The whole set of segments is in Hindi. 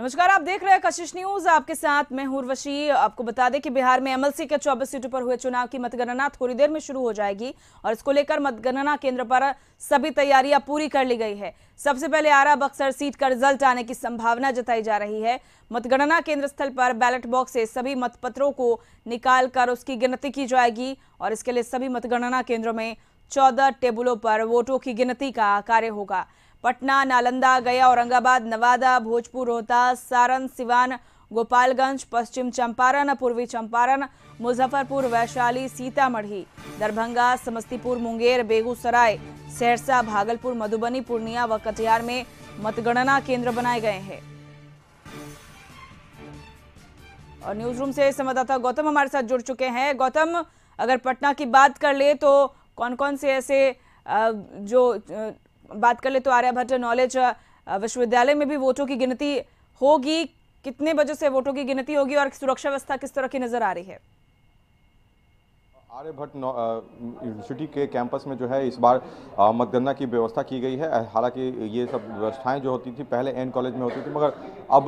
नमस्कार आप देख रहे हैं कशिश न्यूज आपके साथ मैं हूर्वशी आपको बता दें कि बिहार में एमएलसी के 24 सीटों पर हुए चुनाव की मतगणना थोड़ी देर में शुरू हो जाएगी और इसको लेकर मतगणना केंद्र पर सभी तैयारियां पूरी कर ली गई है सबसे पहले आरा बक्सर सीट का रिजल्ट आने की संभावना जताई जा रही है मतगणना केंद्र स्थल पर बैलेट बॉक्स से सभी मतपत्रों को कर उसकी गिनती की जाएगी और इसके लिए सभी मतगणना केंद्रों में चौदह टेबलों पर वोटों की गिनती का कार्य होगा पटना नालंदा गया औरंगाबाद नवादा भोजपुर रोहतास सारण सिवान गोपालगंज पश्चिम चंपारण पूर्वी चंपारण मुजफ्फरपुर वैशाली सीतामढ़ी दरभंगा समस्तीपुर मुंगेर बेगूसराय सहरसा भागलपुर मधुबनी पूर्णिया व कटिहार में मतगणना केंद्र बनाए गए हैं और न्यूज रूम से संवाददाता गौतम हमारे साथ जुड़ चुके हैं गौतम अगर पटना की बात कर ले तो कौन कौन से ऐसे जो बात कर ले तो आर्यभट्ट नॉलेज विश्वविद्यालय में भी वोटों की गिनती होगी कितने बजे से वोटों की गिनती होगी और सुरक्षा व्यवस्था किस तरह की नजर आ रही है आर्यभट्ट यूनिवर्सिटी के कैंपस में जो है इस बार मतगणना की व्यवस्था की गई है हालांकि ये सब व्यवस्थाएं जो होती थी पहले एन कॉलेज में होती थी मगर अब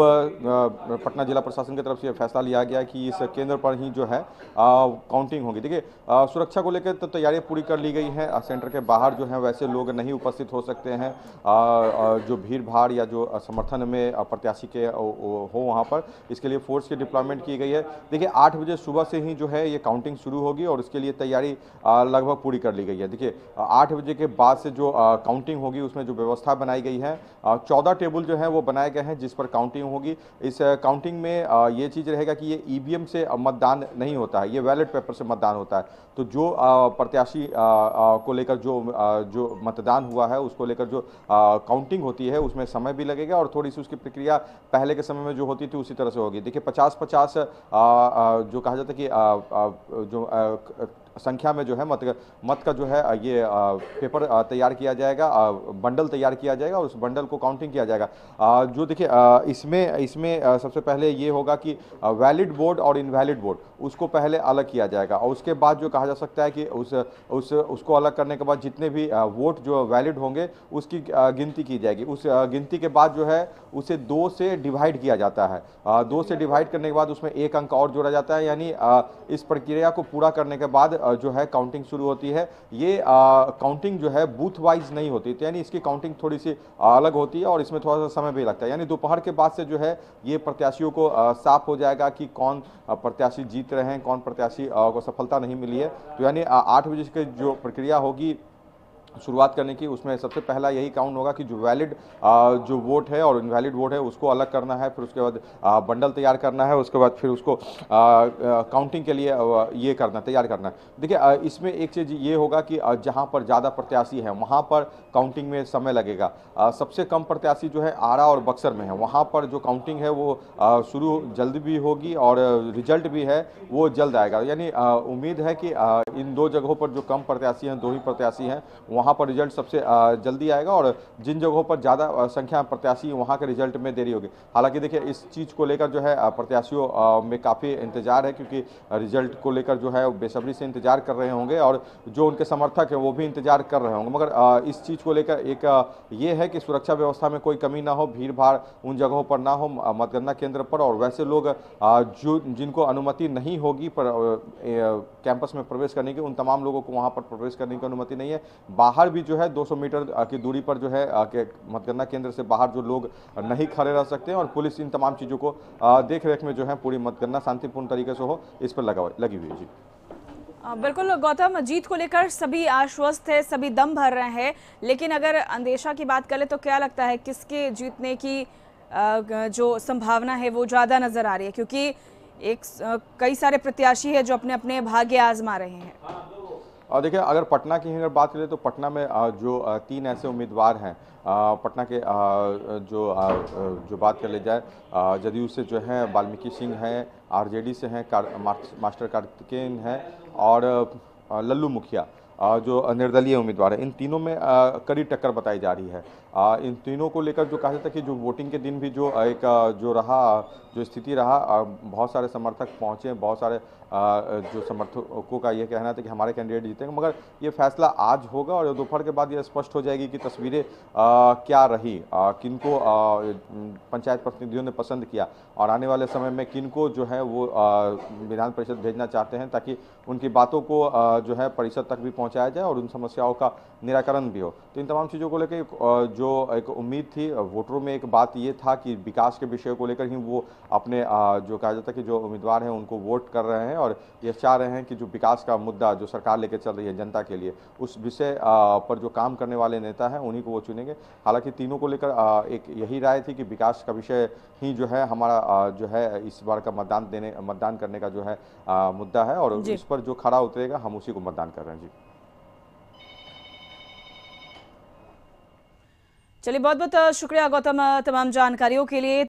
पटना जिला प्रशासन की तरफ से यह फैसला लिया गया कि इस केंद्र पर ही जो है काउंटिंग होगी देखिए सुरक्षा को लेकर तो तैयारियां पूरी कर ली गई हैं सेंटर के बाहर जो है वैसे लोग नहीं उपस्थित हो सकते हैं जो भीड़ भाड़ या जो समर्थन में प्रत्याशी के हो वहाँ पर इसके लिए फोर्स की डिप्लॉयमेंट की गई है देखिए आठ बजे सुबह से ही जो है ये काउंटिंग शुरू होगी और उसके लिए तैयारी लगभग पूरी कर ली गई है देखिए आठ बजे के बाद से जो काउंटिंग होगी उसमें जो व्यवस्था बनाई गई है चौदह टेबल जो है वो बनाए गए हैं जिस पर काउंटिंग होगी इस काउंटिंग में ये चीज़ रहेगा कि ये ई e से मतदान नहीं होता है ये वैलेट पेपर से मतदान होता है तो जो प्रत्याशी को लेकर जो जो मतदान हुआ है उसको लेकर जो काउंटिंग होती है उसमें समय भी लगेगा और थोड़ी सी उसकी प्रक्रिया पहले के समय में जो होती थी उसी तरह से होगी देखिए पचास पचास जो कहा जाता है कि जो a संख्या में जो है मत मत का जो है ये पेपर तैयार किया जाएगा बंडल तैयार किया जाएगा और उस बंडल को काउंटिंग किया जाएगा जो देखिए इसमें इसमें सबसे पहले ये होगा कि वैलिड बोर्ड और इनवैलिड बोर्ड उसको पहले अलग किया जाएगा और उसके बाद जो कहा जा सकता है कि उस उस उसको अलग करने के बाद जितने भी वोट जो वैलिड होंगे उसकी गिनती की जाएगी उस गिनती के बाद जो है उसे दो से डिवाइड किया जाता है दो से डिवाइड करने के बाद उसमें एक अंक और जोड़ा जाता है यानी इस प्रक्रिया को पूरा करने के बाद जो है काउंटिंग शुरू होती है ये काउंटिंग जो है बूथ वाइज नहीं होती तो यानी इसकी काउंटिंग थोड़ी सी अलग होती है और इसमें थोड़ा सा समय भी लगता है यानी दोपहर के बाद से जो है ये प्रत्याशियों को साफ हो जाएगा कि कौन प्रत्याशी जीत रहे हैं कौन प्रत्याशी को सफलता नहीं मिली है तो यानी आठ बजे की जो प्रक्रिया होगी शुरुआत करने की उसमें सबसे पहला यही काउंट होगा कि जो वैलिड जो वोट है और इनवैलिड वोट है उसको अलग करना है फिर उसके बाद बंडल तैयार करना है उसके बाद फिर उसको काउंटिंग के लिए ये करना तैयार करना है देखिए इसमें एक चीज़ ये होगा कि जहाँ पर ज़्यादा प्रत्याशी है वहाँ पर काउंटिंग में समय लगेगा सबसे कम प्रत्याशी जो है आरा और बक्सर में है वहाँ पर जो काउंटिंग है वो शुरू जल्द भी होगी और रिजल्ट भी है वो जल्द आएगा यानी उम्मीद है कि इन दो जगहों पर जो कम प्रत्याशी हैं दो ही प्रत्याशी हैं वहाँ पर रिजल्ट सबसे जल्दी आएगा और जिन जगहों पर ज़्यादा संख्या प्रत्याशी प्रत्याशी वहाँ के रिजल्ट में देरी होगी हालांकि देखिए इस चीज़ को लेकर जो है प्रत्याशियों में काफ़ी इंतजार है क्योंकि रिजल्ट को लेकर जो है बेसब्री से इंतजार कर रहे होंगे और जो उनके समर्थक हैं वो भी इंतजार कर रहे होंगे मगर इस चीज़ को लेकर एक ये है कि सुरक्षा व्यवस्था में कोई कमी ना हो भीड़ भाड़ उन जगहों पर ना हो मतगणना केंद्र पर और वैसे लोग जो जिनको अनुमति नहीं होगी पर कैंपस में प्रवेश कर करने की उन तमाम लोगों को वहाँ पर प्रवेश करने की अनुमति नहीं है बाहर भी जो है 200 मीटर की दूरी पर जो है मतगणना केंद्र से बाहर जो लोग नहीं खड़े रह सकते हैं और पुलिस इन तमाम चीज़ों को देख रेख में जो है पूरी मतगणना शांतिपूर्ण तरीके से हो इस पर लगा लगी हुई है जी बिल्कुल गौतम जीत को लेकर सभी आश्वस्त है सभी दम भर रहे हैं लेकिन अगर अंदेशा की बात करें तो क्या लगता है किसके जीतने की जो संभावना है वो ज़्यादा नज़र आ रही है क्योंकि एक कई सारे प्रत्याशी है जो अपने अपने भाग्य आजमा रहे हैं और देखिए अगर पटना की अगर बात करें तो पटना में जो तीन ऐसे उम्मीदवार हैं पटना के जो जो बात कर ले जाए जदयू से जो हैं वाल्मीकि सिंह हैं आरजेडी से हैं मास्टर कार्तिकेन हैं और लल्लू मुखिया जो निर्दलीय उम्मीदवार है इन तीनों में कड़ी टक्कर बताई जा रही है इन तीनों को लेकर जो कहा जाता है कि जो वोटिंग के दिन भी जो एक जो रहा जो स्थिति रहा बहुत सारे समर्थक पहुंचे बहुत सारे जो समर्थकों का ये कहना था कि हमारे कैंडिडेट जीतेंगे मगर ये फैसला आज होगा और दोपहर के बाद ये स्पष्ट हो जाएगी कि तस्वीरें क्या रही किन को पंचायत प्रतिनिधियों ने पसंद किया और आने वाले समय में किन को जो है वो विधान परिषद भेजना चाहते हैं ताकि उनकी बातों को जो है परिषद तक भी पहुंचाया जाए और उन समस्याओं का निराकरण भी हो तो इन तमाम चीज़ों को लेकर जो एक उम्मीद थी वोटरों में एक बात ये था कि विकास के विषय को लेकर ही वो अपने जो कहा जाता है कि जो उम्मीदवार हैं उनको वोट कर रहे हैं और ये चाह रहे हैं कि जो विकास का मुद्दा जो सरकार लेकर चल रही है जनता के लिए उस विषय पर जो काम करने वाले नेता हैं उन्हीं को वो चुनेंगे हालांकि तीनों को लेकर एक यही राय थी कि विकास का विषय ही जो है हमारा जो है इस बार का मतदान देने मतदान करने का जो है मुद्दा है और उस पर जो खड़ा उतरेगा हम उसी को मतदान कर रहे हैं जी चलिए बहुत बहुत शुक्रिया गौतम तमाम जानकारियों के लिए